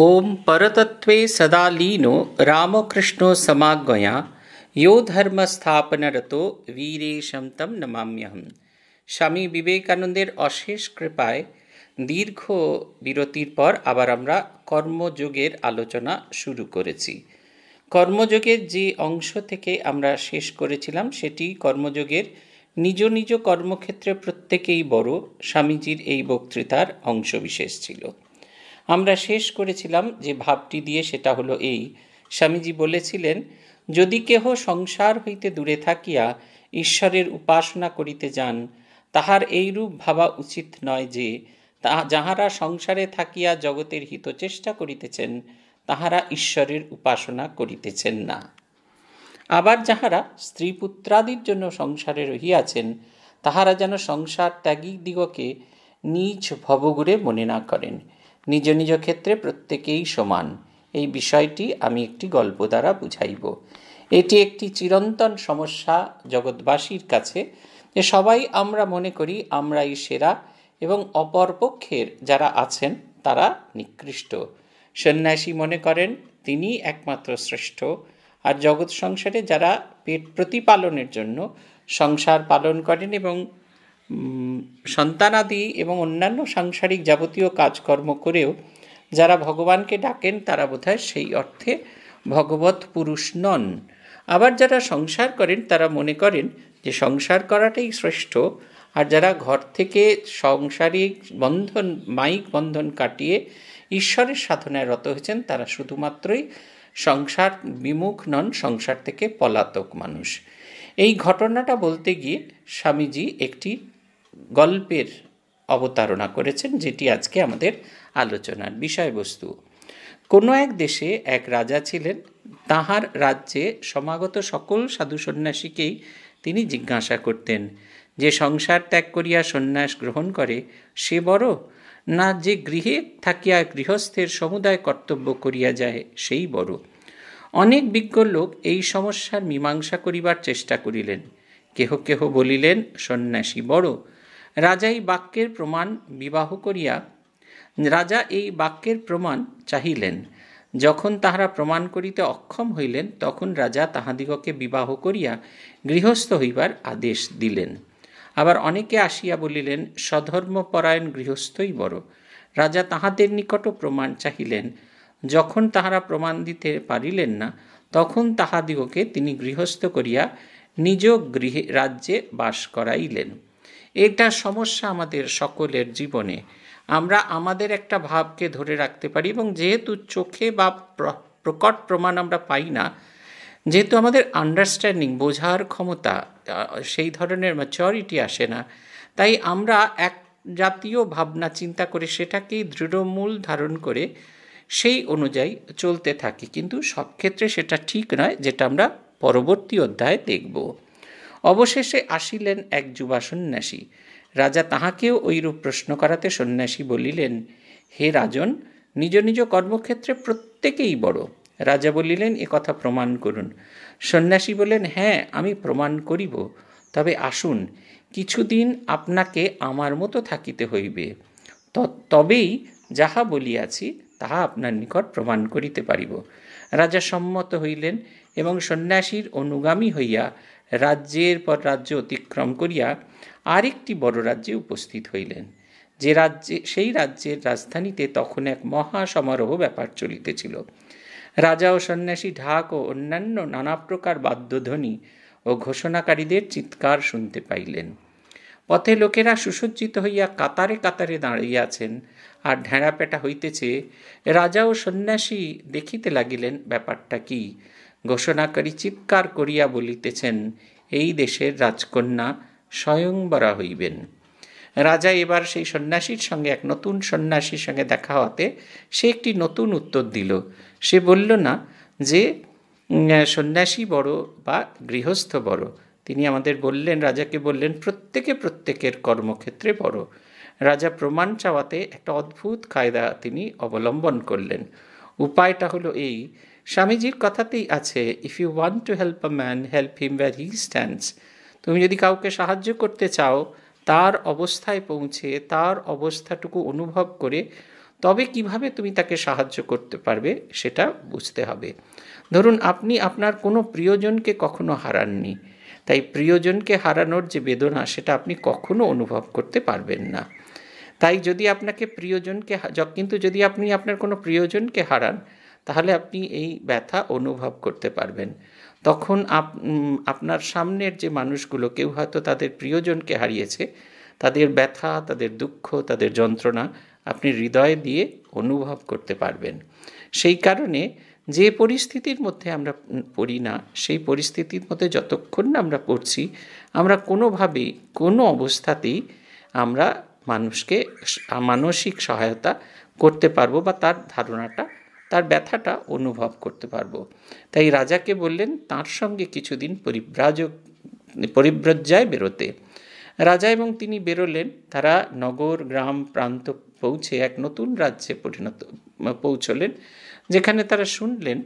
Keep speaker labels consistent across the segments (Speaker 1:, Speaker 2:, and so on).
Speaker 1: ॐ परतत्वे सदा लीनो रामकृष्णो समाज्ञया यो ধর্মস্থাপনরতো বীরেশম তম নমাম্যহম স্বামী বিবেকানন্দের অশেষ কৃপায় দীর্ঘ বিরতির পর আবার আমরা কর্মযোগের আলোচনা শুরু করেছি কর্মযোগের যে অংশ থেকে আমরা শেষ করেছিলাম সেটি কর্মযোগের নিজ নিজ কর্মক্ষেত্রে প্রত্যেকেই বড় স্বামীজির এই বক্তৃতার অংশবিশেষ ছিল আমরা শেষ করেছিলাম যে ভাবটি দিয়ে সেটা হলো এই স্বামীজি বলেছিলেন যদি কেহ সংসার হইতে দূরে থাকিয়া ঈশ্বরের উপাসনা করিতে যান তাহার এইরূপ ভাবা উচিত নয় যে যাহারা সংসারে থাকিয়া জগতের হিত চেষ্টা করিতেছেন তাহারা ঈশ্বরের উপাসনা করিতেছেন না আবার যাহারা স্ত্রী পুত্রাদির জন্য সংসারে রহিয়াছেন তাহারা যেন সংসার ত্যাগী দিগকে নিজ ভবগুরে মনে না করেন নিজ নিজ ক্ষেত্রে প্রত্যেকেই সমান এই বিষয়টি আমি একটি গল্প দ্বারা বুঝাইব এটি একটি চিরন্তন সমস্যা জগৎবাসীর কাছে যে সবাই আমরা মনে করি আমরাই সেরা এবং অপরপক্ষের যারা আছেন তারা নিকৃষ্ট সন্ন্যাসী মনে করেন তিনি একমাত্র শ্রেষ্ঠ আর জগৎ সংসারে যারা পেট প্রতিপালনের জন্য সংসার পালন করেন এবং সন্তানাদি এবং অন্যান্য সাংসারিক যাবতীয় কাজকর্ম করেও যারা ভগবানকে ডাকেন তারা বোধহয় সেই অর্থে ভগবত পুরুষ নন আবার যারা সংসার করেন তারা মনে করেন যে সংসার করাটাই শ্রেষ্ঠ আর যারা ঘর থেকে সংসারিক বন্ধন মাইক বন্ধন কাটিয়ে ঈশ্বরের সাধনায় রত হয়েছেন তারা শুধুমাত্রই সংসার বিমুখ নন সংসার থেকে পলাতক মানুষ এই ঘটনাটা বলতে গিয়ে স্বামীজি একটি গল্পের অবতারণা করেছেন যেটি আজকে আমাদের আলোচনার বিষয়বস্তু কোনো এক দেশে এক রাজা ছিলেন তাহার রাজ্যে সমাগত সকল সাধু সন্ন্যাসীকেই তিনি জিজ্ঞাসা করতেন যে সংসার ত্যাগ করিয়া সন্ন্যাস গ্রহণ করে সে বড় না যে গৃহে থাকিয়া গৃহস্থের সমুদায় কর্তব্য করিয়া যায় সেই বড় অনেক বিজ্ঞ লোক এই সমস্যার মীমাংসা করিবার চেষ্টা করিলেন কেহ কেহ বলিলেন সন্ন্যাসী বড় রাজা এই বাক্যের প্রমাণ বিবাহ করিয়া রাজা এই বাক্যের প্রমাণ চাহিলেন যখন তাহারা প্রমাণ করিতে অক্ষম হইলেন তখন রাজা তাহাদিগকে বিবাহ করিয়া গৃহস্থ হইবার আদেশ দিলেন আবার অনেকে আসিয়া বলিলেন সধর্মপরায়ণ গৃহস্থই বড় রাজা তাহাদের নিকটও প্রমাণ চাহিলেন যখন তাহারা প্রমাণ দিতে পারিলেন না তখন তাহাদিগকে তিনি গৃহস্থ করিয়া নিজ গৃহে রাজ্যে বাস করাইলেন এটা সমস্যা আমাদের সকলের জীবনে আমরা আমাদের একটা ভাবকে ধরে রাখতে পারি এবং যেহেতু চোখে বা প্রকট প্রমাণ আমরা পাই না যেহেতু আমাদের আন্ডারস্ট্যান্ডিং বোঝার ক্ষমতা সেই ধরনের ম্যাচরিটি আসে না তাই আমরা এক জাতীয় ভাবনা চিন্তা করে সেটাকেই দৃঢ়মূল ধারণ করে সেই অনুযায়ী চলতে থাকি কিন্তু সব ক্ষেত্রে সেটা ঠিক নয় যেটা আমরা পরবর্তী অধ্যায়ে দেখব অবশেষে আসিলেন এক যুবা সন্ন্যাসী রাজা তাহাকেও ঐরূপ প্রশ্ন করাতে সন্ন্যাসী বলিলেন হে রাজন নিজ নিজ কর্মক্ষেত্রে প্রত্যেকেই বড় রাজা বলিলেন এ কথা প্রমাণ করুন সন্ন্যাসী বলেন হ্যাঁ আমি প্রমাণ করিব তবে আসুন কিছুদিন আপনাকে আমার মতো থাকিতে হইবে তবেই যাহা বলিয়াছি তাহা আপনার নিকট প্রমাণ করিতে পারিব রাজা সম্মত হইলেন এবং সন্ন্যাসীর অনুগামী হইয়া রাজ্যের পর রাজ্য অতিক্রম করিয়া আরেকটি বড় রাজ্যে উপস্থিত হইলেন যে রাজ্যে সেই রাজ্যের রাজধানীতে তখন এক মহা সমারোহ ব্যাপার চলিতেছিল রাজা ও সন্ন্যাসী ঢাক ও অন্যান্য নানা প্রকার বাদ্যধ্বনি ও ঘোষণাকারীদের চিৎকার শুনতে পাইলেন পথে লোকেরা সুসজ্জিত হইয়া কাতারে কাতারে দাঁড়াইয়াছেন আর পেটা হইতেছে রাজা ও সন্ন্যাসী দেখিতে লাগিলেন ব্যাপারটা কি ঘোষণাকারী চিৎকার করিয়া বলিতেছেন এই দেশের রাজকন্যা স্বয়ংবরা হইবেন রাজা এবার সেই সন্ন্যাসীর সঙ্গে এক নতুন সন্ন্যাসীর সঙ্গে দেখা হতে সে একটি নতুন উত্তর দিল সে বলল না যে সন্ন্যাসী বড় বা গৃহস্থ বড় তিনি আমাদের বললেন রাজাকে বললেন প্রত্যেকে প্রত্যেকের কর্মক্ষেত্রে বড় রাজা প্রমাণ চাওয়াতে একটা অদ্ভুত কায়দা তিনি অবলম্বন করলেন উপায়টা হলো এই স্বামীজির কথাতেই আছে if you want to help a man help him where he stands তুমি যদি কাউকে সাহায্য করতে চাও তার অবস্থায় পৌঁছে তার অবস্থাটুকু অনুভব করে তবে কিভাবে তুমি তাকে সাহায্য করতে পারবে সেটা বুঝতে হবে ধরুন আপনি আপনার কোনো প্রিয়জনকে কখনো হারাননি তাই প্রিয়জনকে হারানোর যে বেদনা সেটা আপনি কখনো অনুভব করতে পারবেন না তাই যদি আপনাকে প্রিয়জনকে কিন্তু যদি আপনি আপনার কোনো প্রিয়জনকে হারান তাহলে আপনি এই ব্যথা অনুভব করতে পারবেন তখন আপ আপনার সামনের যে মানুষগুলো কেউ হয়তো তাদের প্রিয়জনকে হারিয়েছে তাদের ব্যথা তাদের দুঃখ তাদের যন্ত্রণা আপনি হৃদয় দিয়ে অনুভব করতে পারবেন সেই কারণে যে পরিস্থিতির মধ্যে আমরা পড়ি না সেই পরিস্থিতির মধ্যে যতক্ষণ না আমরা পড়ছি আমরা কোনোভাবেই কোনো অবস্থাতেই আমরা মানুষকে মানসিক সহায়তা করতে পারবো বা তার ধারণাটা তার ব্যথাটা অনুভব করতে পারবো তাই রাজাকে বললেন তার সঙ্গে কিছুদিন পরিব্রাজক পরিব্রজ্জায় বেরোতে রাজা এবং তিনি বেরোলেন তারা নগর গ্রাম প্রান্ত পৌঁছে এক নতুন রাজ্যে পরিণত পৌঁছলেন যেখানে তারা শুনলেন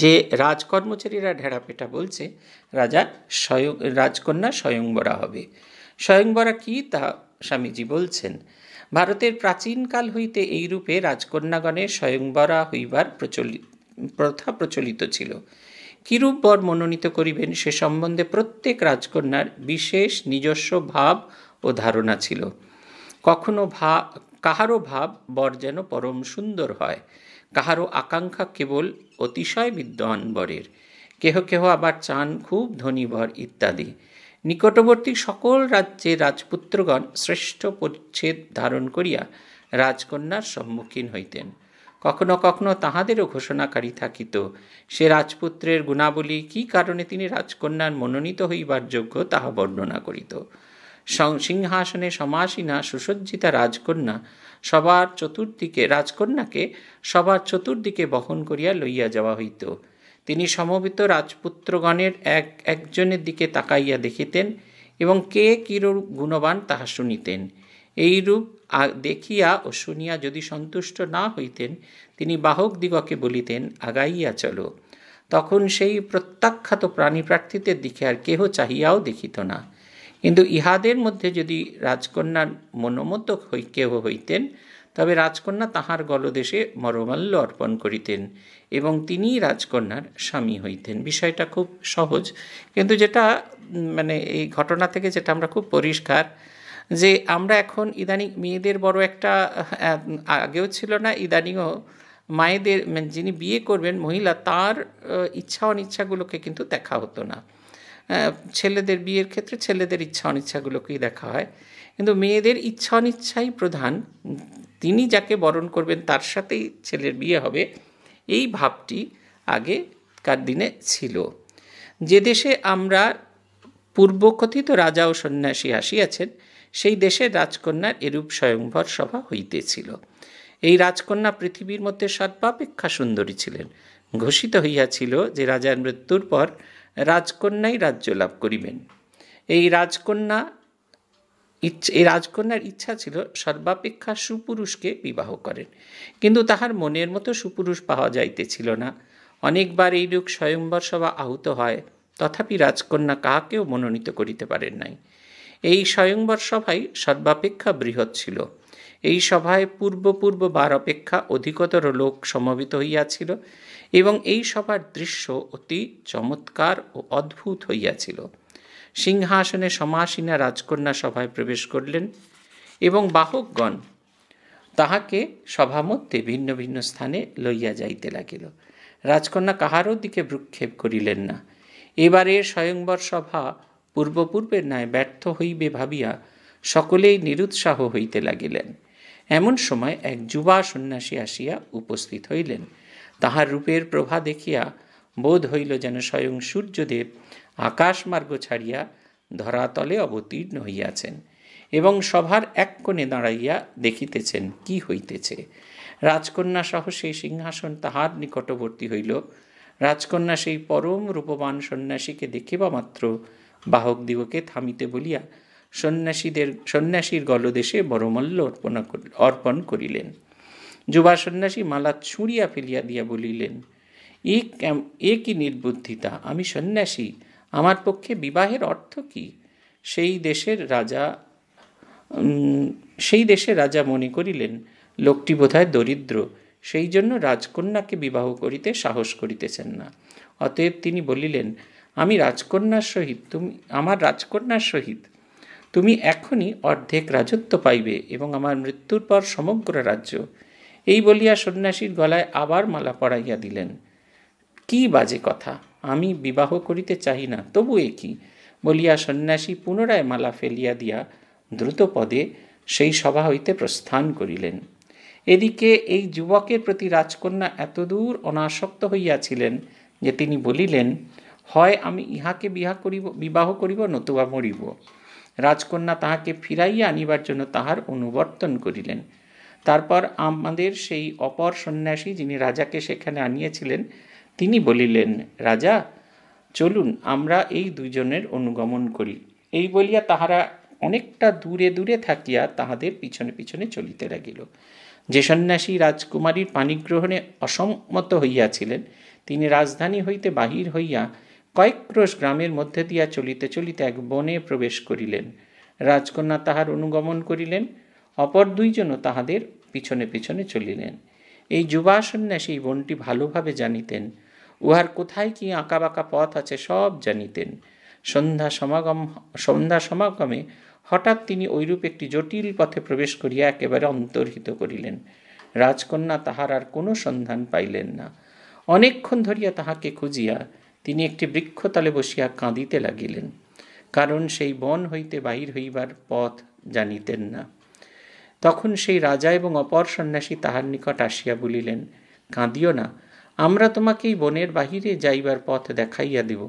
Speaker 1: যে রাজকর্মচারীরা ঢেড়া পেটা বলছে রাজা স্বয়ং রাজকন্যা স্বয়ংবরা হবে স্বয়ংবরা কি তা স্বামীজি বলছেন ভারতের প্রাচীনকাল হইতে এইরূপে রাজকন্যাগণের স্বয়ংবরা হইবার প্রচলিত প্রথা প্রচলিত ছিল কিরূপ বর মনোনীত করিবেন সে সম্বন্ধে প্রত্যেক রাজকন্যার বিশেষ নিজস্ব ভাব ও ধারণা ছিল কখনো ভা কাহারও ভাব বর যেন পরম সুন্দর হয় কাহারও আকাঙ্ক্ষা কেবল অতিশয় বিদ্যমান বরের কেহ কেহ আবার চান খুব ধনী বর ইত্যাদি নিকটবর্তী সকল রাজ্যে রাজপুত্রগণ শ্রেষ্ঠ পরিচ্ছেদ ধারণ করিয়া রাজকন্যার সম্মুখীন হইতেন কখনো কখনো তাহাদেরও ঘোষণাকারী থাকিত সে রাজপুত্রের গুণাবলী কি কারণে তিনি রাজকন্যার মনোনীত হইবার যোগ্য তাহা বর্ণনা করিত সিংহাসনে সমাসীনা সুসজ্জিতা রাজকন্যা সবার চতুর্দিকে রাজকন্যাকে সবার চতুর্দিকে বহন করিয়া লইয়া যাওয়া হইত তিনি সমবেত রাজপুত্রগণের এক একজনের দিকে তাকাইয়া দেখিতেন এবং কে কিরূপ গুণবান তাহা শুনিতেন এইরূপ দেখিয়া ও শুনিয়া যদি সন্তুষ্ট না হইতেন তিনি বাহক দিগকে বলিতেন আগাইয়া চলো তখন সেই প্রত্যাখ্যাত প্রাণী প্রার্থীদের দিকে আর কেহ চাহিয়াও দেখিত না কিন্তু ইহাদের মধ্যে যদি রাজকন্যার মনোমত কেহ হইতেন তবে রাজকন্যা তাহার গলদেশে মরমাল্য অর্পণ করিতেন এবং তিনি রাজকন্যার স্বামী হইতেন বিষয়টা খুব সহজ কিন্তু যেটা মানে এই ঘটনা থেকে যেটা আমরা খুব পরিষ্কার যে আমরা এখন ইদানিং মেয়েদের বড় একটা আগেও ছিল না ইদানিংও মায়েদের মানে যিনি বিয়ে করবেন মহিলা তার ইচ্ছা অনিচ্ছাগুলোকে কিন্তু দেখা হতো না ছেলেদের বিয়ের ক্ষেত্রে ছেলেদের ইচ্ছা অনিচ্ছাগুলোকেই দেখা হয় কিন্তু মেয়েদের ইচ্ছা অনিচ্ছাই প্রধান তিনি যাকে বরণ করবেন তার সাথেই ছেলের বিয়ে হবে এই ভাবটি আগেকার দিনে ছিল যে দেশে আমরা পূর্বকথিত রাজা ও সন্ন্যাসী আসিয়াছেন সেই দেশে রাজকন্যার এরূপ স্বয়ংভর সভা হইতেছিল এই রাজকন্যা পৃথিবীর মধ্যে সর্বাপেক্ষা সুন্দরী ছিলেন ঘোষিত হইয়াছিল যে রাজার মৃত্যুর পর রাজকন্যাই রাজ্য লাভ করিবেন এই রাজকন্যা ইচ্ছে এই রাজকন্যার ইচ্ছা ছিল সর্বাপেক্ষা সুপুরুষকে বিবাহ করেন কিন্তু তাহার মনের মতো সুপুরুষ পাওয়া যাইতেছিল না অনেকবার এইরূপ স্বয়ংবর সভা আহত হয় তথাপি রাজকন্যা কাহাকেও মনোনীত করিতে পারেন নাই এই স্বয়ংবর সভাই সর্বাপেক্ষা বৃহৎ ছিল এই সভায় পূর্ব পূর্ব বার অপেক্ষা অধিকতর লোক সমবেত হইয়াছিল এবং এই সভার দৃশ্য অতি চমৎকার ও অদ্ভুত হইয়াছিল সিংহাসনে সমাসীনা রাজকন্যা সভায় প্রবেশ করলেন এবং বাহকগণ তাহাকে সভামধ্যে ভিন্ন ভিন্ন স্থানে লইয়া যাইতে লাগিল রাজকন্যা কাহারও দিকে ভ্রুক্ষেপ করিলেন না এবারে স্বয়ংবর সভা পূর্বপূর্বের ন্যায় ব্যর্থ হইবে ভাবিয়া সকলেই নিরুৎসাহ হইতে লাগিলেন এমন সময় এক যুবা সন্ন্যাসী আসিয়া উপস্থিত হইলেন তাহার রূপের প্রভা দেখিয়া বোধ হইল যেন স্বয়ং সূর্যদেব আকাশমার্গ ছাড়িয়া ধরাতলে অবতীর্ণ হইয়াছেন এবং সভার এক কোণে দাঁড়াইয়া দেখিতেছেন কি হইতেছে রাজকন্যা সহ সেই সিংহাসন তাহার নিকটবর্তী হইল রাজকন্যা সেই পরম রূপবান সন্ন্যাসীকে দেখিবা মাত্র বাহক দিবকে থামিতে বলিয়া সন্ন্যাসীদের সন্ন্যাসীর গলদেশে বড়মল্ল অর্পণা অর্পণ করিলেন যুবা সন্ন্যাসী মালা ছুঁড়িয়া ফেলিয়া দিয়া বলিলেন এ কি নির্বুদ্ধিতা আমি সন্ন্যাসী আমার পক্ষে বিবাহের অর্থ কি সেই দেশের রাজা সেই দেশে রাজা মনে করিলেন লোকটি বোধহয় দরিদ্র সেই জন্য রাজকন্যাকে বিবাহ করিতে সাহস করিতেছেন না অতএব তিনি বলিলেন আমি রাজকন্যার সহিত তুমি আমার রাজকন্যার সহিত তুমি এখনই অর্ধেক রাজত্ব পাইবে এবং আমার মৃত্যুর পর সমগ্র রাজ্য এই বলিয়া সন্ন্যাসীর গলায় আবার মালা পরাইয়া দিলেন কি বাজে কথা আমি বিবাহ করিতে চাহি না তবু এ কি বলিয়া সন্ন্যাসী পুনরায় মালা ফেলিয়া দিয়া দ্রুত পদে সেই সভা হইতে প্রস্থান করিলেন এদিকে এই যুবকের প্রতি রাজকন্যা এতদূর অনাসক্ত হইয়াছিলেন যে তিনি বলিলেন হয় আমি ইহাকে বিহা করিব বিবাহ করিব নতুবা মরিব রাজকন্যা তাহাকে ফিরাইয়া আনিবার জন্য তাহার অনুবর্তন করিলেন তারপর আমাদের সেই অপর সন্ন্যাসী যিনি রাজাকে সেখানে আনিয়েছিলেন তিনি বলিলেন রাজা চলুন আমরা এই দুজনের অনুগমন করি এই বলিয়া তাহারা অনেকটা দূরে দূরে থাকিয়া তাহাদের পিছনে পিছনে চলিতে লাগিল যে সন্ন্যাসী রাজকুমারীর পানিগ্রহণে অসম্মত হইয়াছিলেন তিনি রাজধানী হইতে বাহির হইয়া কয়েক ক্রোশ গ্রামের মধ্যে দিয়া চলিতে চলিতে এক বনে প্রবেশ করিলেন রাজকন্যা তাহার অনুগমন করিলেন অপর দুইজনও তাহাদের পিছনে পিছনে চলিলেন এই যুবা সন্ন্যাসী বনটি ভালোভাবে জানিতেন উহার কোথায় কি আঁকাবাঁকা পথ আছে সব জানিতেন সন্ধ্যা সমাগম সন্ধ্যা সমাগমে হঠাৎ তিনি ঐরূপ একটি জটিল পথে প্রবেশ করিয়া একেবারে অন্তর্হিত করিলেন রাজকন্যা তাহার আর কোনো সন্ধান পাইলেন না অনেকক্ষণ ধরিয়া তাহাকে খুঁজিয়া তিনি একটি বৃক্ষতলে বসিয়া কাঁদিতে লাগিলেন কারণ সেই বন হইতে বাহির হইবার পথ জানিতেন না তখন সেই রাজা এবং অপর সন্ন্যাসী তাহার নিকট আসিয়া বলিলেন কাঁদিও না আমরা তোমাকে এই বনের বাহিরে যাইবার পথ দেখাইয়া দিব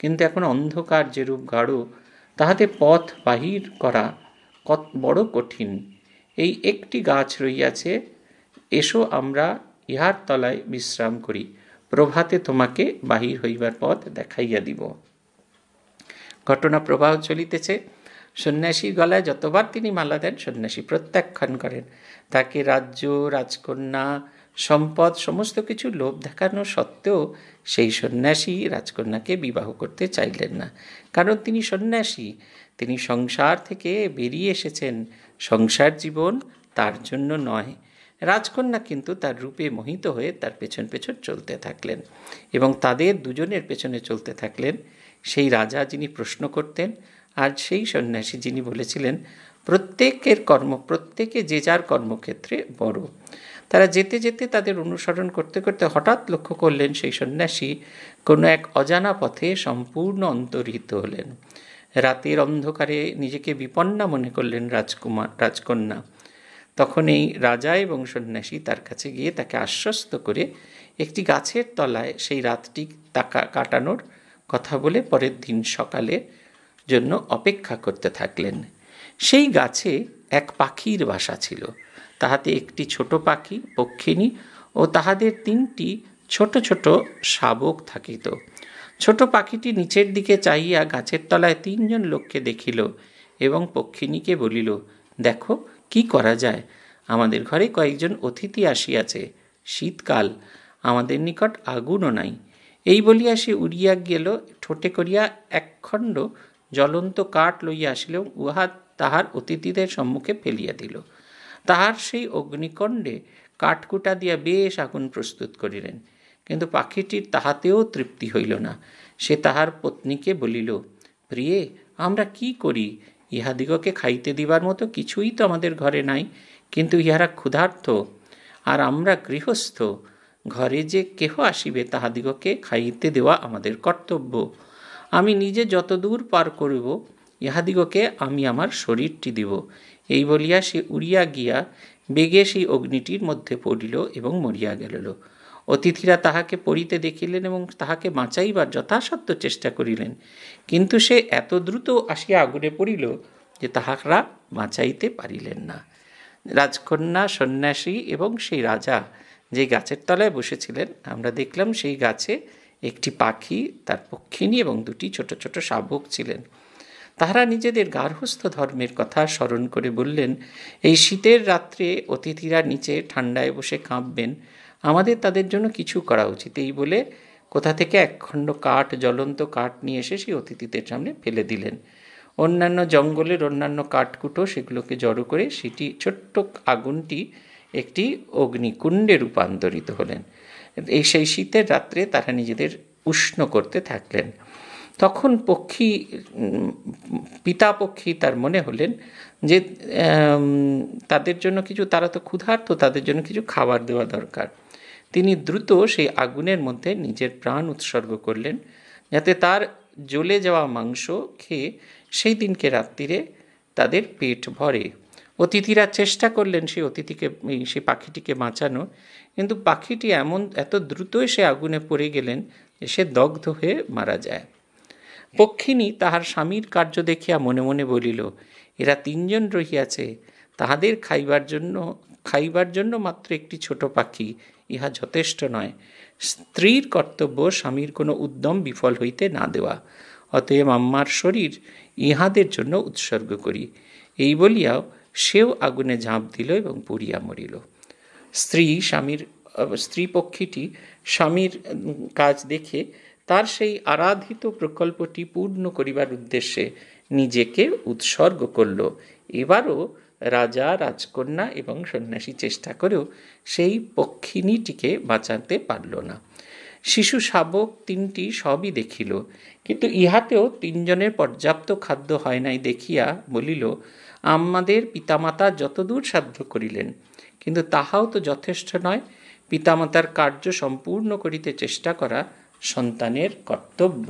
Speaker 1: কিন্তু এখন অন্ধকার যেরূপ গাঢ় তাহাতে পথ বাহির করা কত বড় কঠিন এই একটি গাছ রইয়াছে এসো আমরা ইহার তলায় বিশ্রাম করি প্রভাতে তোমাকে বাহির হইবার পথ দেখাইয়া দিব ঘটনা প্রবাহ চলিতেছে সন্ন্যাসীর গলায় যতবার তিনি মালা দেন সন্ন্যাসী প্রত্যাখ্যান করেন তাকে রাজ্য রাজকন্যা সম্পদ সমস্ত কিছু লোভ দেখানো সত্ত্বেও সেই সন্ন্যাসী রাজকন্যাকে বিবাহ করতে চাইলেন না কারণ তিনি সন্ন্যাসী তিনি সংসার থেকে বেরিয়ে এসেছেন সংসার জীবন তার জন্য নয় রাজকন্যা কিন্তু তার রূপে মোহিত হয়ে তার পেছন পেছন চলতে থাকলেন এবং তাদের দুজনের পেছনে চলতে থাকলেন সেই রাজা যিনি প্রশ্ন করতেন আর সেই সন্ন্যাসী যিনি বলেছিলেন প্রত্যেকের কর্ম প্রত্যেকে যে যার কর্মক্ষেত্রে বড় তারা যেতে যেতে তাদের অনুসরণ করতে করতে হঠাৎ লক্ষ্য করলেন সেই সন্ন্যাসী কোনো এক অজানা পথে সম্পূর্ণ অন্তর্হিত হলেন রাতের অন্ধকারে নিজেকে বিপন্না মনে করলেন রাজকুমার রাজকন্যা তখন এই রাজা এবং সন্ন্যাসী তার কাছে গিয়ে তাকে আশ্বস্ত করে একটি গাছের তলায় সেই রাতটি তাকা কাটানোর কথা বলে পরের দিন সকালে জন্য অপেক্ষা করতে থাকলেন সেই গাছে এক পাখির বাসা ছিল তাহাতে একটি ছোট পাখি পক্ষিণী ও তাহাদের তিনটি ছোট ছোট শাবক থাকিত ছোট পাখিটি নিচের দিকে চাহিয়া গাছের তলায় তিনজন লোককে দেখিল এবং পক্ষিণীকে বলিল দেখো কি করা যায় আমাদের ঘরে কয়েকজন অতিথি আসিয়াছে শীতকাল আমাদের নিকট আগুনও নাই এই বলিয়া সে উড়িয়া গেল ঠোঁটে করিয়া একখণ্ড জ্বলন্ত কাঠ লইয়া আসিল উহা তাহার অতিথিদের সম্মুখে ফেলিয়া দিল তাহার সেই অগ্নিকণ্ডে কাঠকুটা দিয়া বেশ আগুন প্রস্তুত করিলেন কিন্তু পাখিটির তাহাতেও তৃপ্তি হইল না সে তাহার পত্নীকে বলিল প্রিয়ে আমরা কি করি ইহাদিগকে খাইতে দিবার মতো কিছুই তো আমাদের ঘরে নাই কিন্তু ইহারা ক্ষুধার্থ আর আমরা গৃহস্থ ঘরে যে কেহ আসিবে তাহাদিগকে খাইতে দেওয়া আমাদের কর্তব্য আমি নিজে যতদূর পার করিব ইহাদিগকে আমি আমার শরীরটি দিব এই বলিয়া সে উড়িয়া গিয়া বেগে সেই অগ্নিটির মধ্যে পড়িল এবং মরিয়া গেল অতিথিরা তাহাকে পড়িতে দেখিলেন এবং তাহাকে বাঁচাইবার যথাসাধ্য চেষ্টা করিলেন কিন্তু সে এত দ্রুত আসিয়া আগুনে পড়িল যে তাহারা বাঁচাইতে পারিলেন না রাজকন্যা সন্ন্যাসী এবং সেই রাজা যে গাছের তলায় বসেছিলেন আমরা দেখলাম সেই গাছে একটি পাখি তার পক্ষিণী এবং দুটি ছোট ছোট শাবক ছিলেন তাহারা নিজেদের গার্হস্থ ধর্মের কথা স্মরণ করে বললেন এই শীতের রাত্রে অতিথিরা নিচে ঠান্ডায় বসে কাঁপবেন আমাদের তাদের জন্য কিছু করা উচিত এই বলে কোথা থেকে একখণ্ড কাঠ জ্বলন্ত কাঠ নিয়ে এসে সেই অতিথিদের সামনে ফেলে দিলেন অন্যান্য জঙ্গলের অন্যান্য কাঠকুটো সেগুলোকে জড়ো করে সেটি ছোট্ট আগুনটি একটি অগ্নিকুণ্ডে রূপান্তরিত হলেন এই সেই শীতের রাত্রে তারা নিজেদের উষ্ণ করতে থাকলেন তখন পক্ষী পিতা পক্ষী তার মনে হলেন যে তাদের জন্য কিছু তারা তো ক্ষুধার্ত তাদের জন্য কিছু খাবার দেওয়া দরকার তিনি দ্রুত সেই আগুনের মধ্যে নিজের প্রাণ উৎসর্গ করলেন যাতে তার জ্বলে যাওয়া মাংস খেয়ে সেই দিনকে রাত্রিরে তাদের পেট ভরে অতিথিরা চেষ্টা করলেন সেই অতিথিকে সেই পাখিটিকে বাঁচানো কিন্তু পাখিটি এমন এত দ্রুতই সে আগুনে পড়ে গেলেন যে সে দগ্ধ হয়ে মারা যায় পক্ষিণী তাহার স্বামীর কার্য দেখিয়া মনে মনে বলিল এরা তিনজন রহিয়াছে তাহাদের খাইবার জন্য খাইবার জন্য মাত্র একটি ছোট পাখি ইহা যথেষ্ট নয় স্ত্রীর কর্তব্য স্বামীর কোনো উদ্যম বিফল হইতে না দেওয়া অতএব আম্মার শরীর ইহাদের জন্য উৎসর্গ করি এই বলিয়াও সেও আগুনে ঝাঁপ দিল এবং পুড়িয়া মরিল স্ত্রী স্বামীর স্ত্রী পক্ষীটি স্বামীর কাজ দেখে তার সেই আরাধিত প্রকল্পটি পূর্ণ করিবার উদ্দেশ্যে নিজেকে উৎসর্গ করল এবারও রাজা রাজকন্যা এবং সন্ন্যাসী চেষ্টা করেও সেই পক্ষিণীটিকে বাঁচাতে পারল না শিশু শাবক তিনটি সবই দেখিল কিন্তু ইহাতেও তিনজনের পর্যাপ্ত খাদ্য হয় নাই দেখিয়া বলিল আমাদের পিতামাতা যতদূর সাধ্য করিলেন কিন্তু তাহাও তো যথেষ্ট নয় পিতামাতার কার্য সম্পূর্ণ করিতে চেষ্টা করা সন্তানের কর্তব্য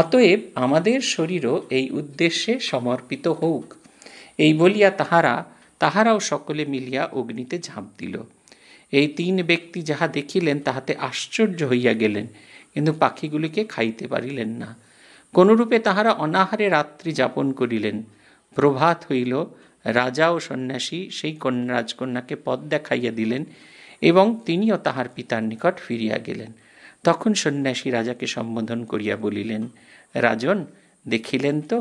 Speaker 1: অতএব আমাদের শরীরও এই উদ্দেশ্যে সমর্পিত হোক এই বলিয়া তাহারা তাহারাও সকলে মিলিয়া অগ্নিতে ঝাঁপ দিল এই তিন ব্যক্তি যাহা দেখিলেন তাহাতে আশ্চর্য হইয়া গেলেন কিন্তু পাখিগুলিকে খাইতে পারিলেন না কোনরূপে তাহারা অনাহারে রাত্রি যাপন করিলেন প্রভাত হইল রাজা ও সন্ন্যাসী সেই কন্যা রাজকন্যাকে পদ দেখাইয়া দিলেন এবং তিনিও তাহার পিতার নিকট ফিরিয়া গেলেন তখন সন্ন্যাসী রাজাকে সম্বোধন করিয়া বলিলেন রাজন দেখিলেন তো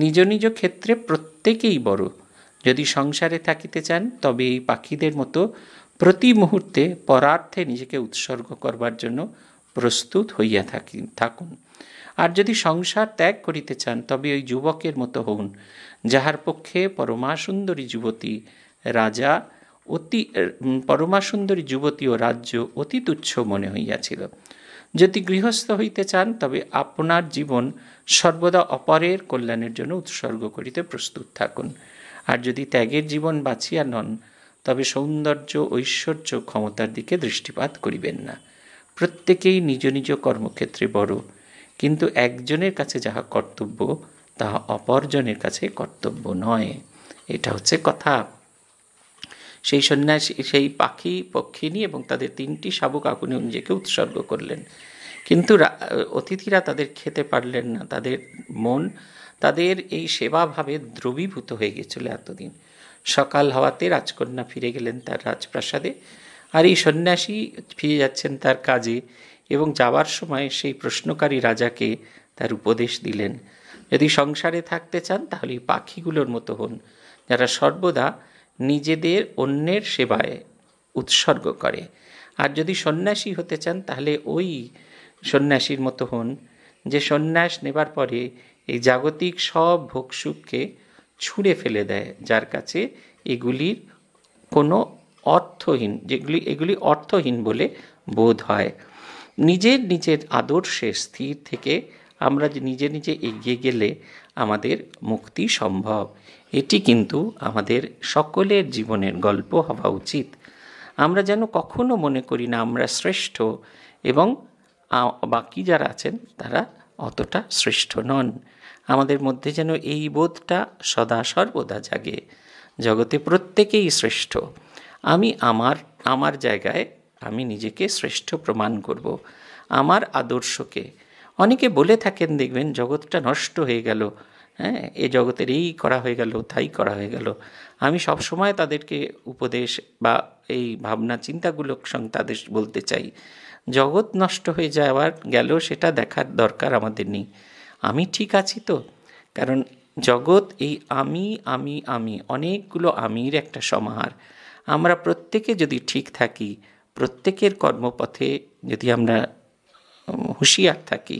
Speaker 1: নিজ নিজ ক্ষেত্রে প্রত্যেকেই বড় যদি সংসারে থাকিতে চান তবে এই পাখিদের মতো প্রতি মুহূর্তে পরার্থে নিজেকে উৎসর্গ করবার জন্য প্রস্তুত হইয়া থাকি থাকুন আর যদি সংসার ত্যাগ করিতে চান তবে ওই যুবকের মতো হন যাহার পক্ষে পরমাসুন্দরী যুবতী রাজা অতি পরমাসুন্দরী যুবতী ও রাজ্য অতি তুচ্ছ মনে হইয়াছিল যদি গৃহস্থ হইতে চান তবে আপনার জীবন সর্বদা অপরের কল্যাণের জন্য উৎসর্গ করিতে প্রস্তুত থাকুন আর যদি ত্যাগের জীবন বাঁচিয়া নন তবে সৌন্দর্য ঐশ্বর্য ক্ষমতার দিকে দৃষ্টিপাত করিবেন না প্রত্যেকেই নিজ নিজ কর্মক্ষেত্রে বড় কিন্তু একজনের কাছে যাহা কর্তব্য তাহা অপরজনের কাছে কর্তব্য নয় এটা হচ্ছে কথা সেই সন্ন্যাস সেই পাখি পক্ষিণী এবং তাদের তিনটি শাবক আগুনে নিজেকে উৎসর্গ করলেন কিন্তু অতিথিরা তাদের খেতে পারলেন না তাদের মন তাদের এই সেবাভাবে দ্রবীভূত হয়ে গেছিল এতদিন সকাল হওয়াতে রাজকন্যা ফিরে গেলেন তার রাজপ্রাসাদে আর এই সন্ন্যাসী ফিরে যাচ্ছেন তার কাজে এবং যাওয়ার সময় সেই প্রশ্নকারী রাজাকে তার উপদেশ দিলেন যদি সংসারে থাকতে চান তাহলে পাখিগুলোর মতো হন যারা সর্বদা নিজেদের অন্যের সেবায় উৎসর্গ করে আর যদি সন্ন্যাসী হতে চান তাহলে ওই সন্ন্যাসীর মতো হন যে সন্ন্যাস নেবার পরে এই জাগতিক সব ভোগসুখকে ছুঁড়ে ফেলে দেয় যার কাছে এগুলির কোনো অর্থহীন যেগুলি এগুলি অর্থহীন বলে বোধ হয় নিজের নিজের আদর্শে স্থির থেকে আমরা নিজে নিজে এগিয়ে গেলে আমাদের মুক্তি সম্ভব এটি কিন্তু আমাদের সকলের জীবনের গল্প হওয়া উচিত আমরা যেন কখনো মনে করি না আমরা শ্রেষ্ঠ এবং বাকি যারা আছেন তারা অতটা শ্রেষ্ঠ নন আমাদের মধ্যে যেন এই বোধটা সদা সর্বদা জাগে জগতে প্রত্যেকেই শ্রেষ্ঠ আমি আমার আমার জায়গায় আমি নিজেকে শ্রেষ্ঠ প্রমাণ করব আমার আদর্শকে অনেকে বলে থাকেন দেখবেন জগৎটা নষ্ট হয়ে গেল হ্যাঁ এ জগতের এই করা হয়ে গেল তাই করা হয়ে গেল আমি সব সময় তাদেরকে উপদেশ বা এই ভাবনা চিন্তাগুলোর সঙ্গে তাদের বলতে চাই জগৎ নষ্ট হয়ে যাওয়ার গেল সেটা দেখার দরকার আমাদের নেই আমি ঠিক আছি তো কারণ জগৎ এই আমি আমি আমি অনেকগুলো আমির একটা সমাহার আমরা প্রত্যেকে যদি ঠিক থাকি প্রত্যেকের কর্মপথে যদি আমরা হুঁশিয়ার থাকি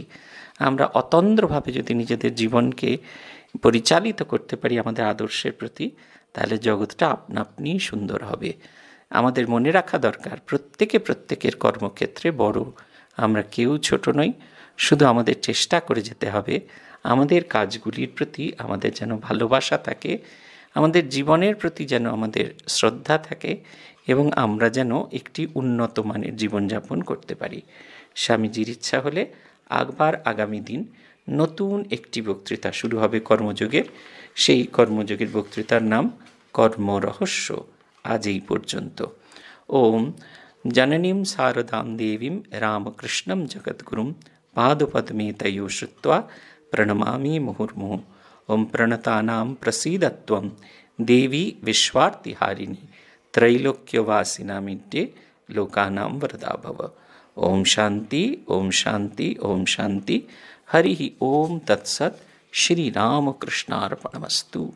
Speaker 1: আমরা অতন্দ্রভাবে যদি নিজেদের জীবনকে পরিচালিত করতে পারি আমাদের আদর্শের প্রতি তাহলে জগৎটা আপনা আপনি সুন্দর হবে আমাদের মনে রাখা দরকার প্রত্যেকে প্রত্যেকের কর্মক্ষেত্রে বড় আমরা কেউ ছোট নই শুধু আমাদের চেষ্টা করে যেতে হবে আমাদের কাজগুলির প্রতি আমাদের যেন ভালোবাসা থাকে আমাদের জীবনের প্রতি যেন আমাদের শ্রদ্ধা থাকে এবং আমরা যেন একটি উন্নত মানের জীবনযাপন করতে পারি স্বামীজির ইচ্ছা হলে আগবার আগামী দিন নতুন একটি বক্তৃতা শুরু হবে কর্মযোগের সেই কর্মযোগের বক্তৃতার নাম কর্মরহস্য আজ এই পর্যন্ত ওম জননীম সারদাম দেবীম রামকৃষ্ণম জগদ্গুরুম পাদপদ্মে তয়ো শ্রুত্বা প্রণমামি মুহুর্মু ওম প্রণতানাম প্রসীদত্বম দেবী विश्वार्तिहारिणी त्रैलोक्यवासिनामिड्ये লোকানাম বরদাভব भव ओम शांति ओम शांति ओम शांति हरि ओम तत्सत श्री राम कृष्णार्पणमस्तु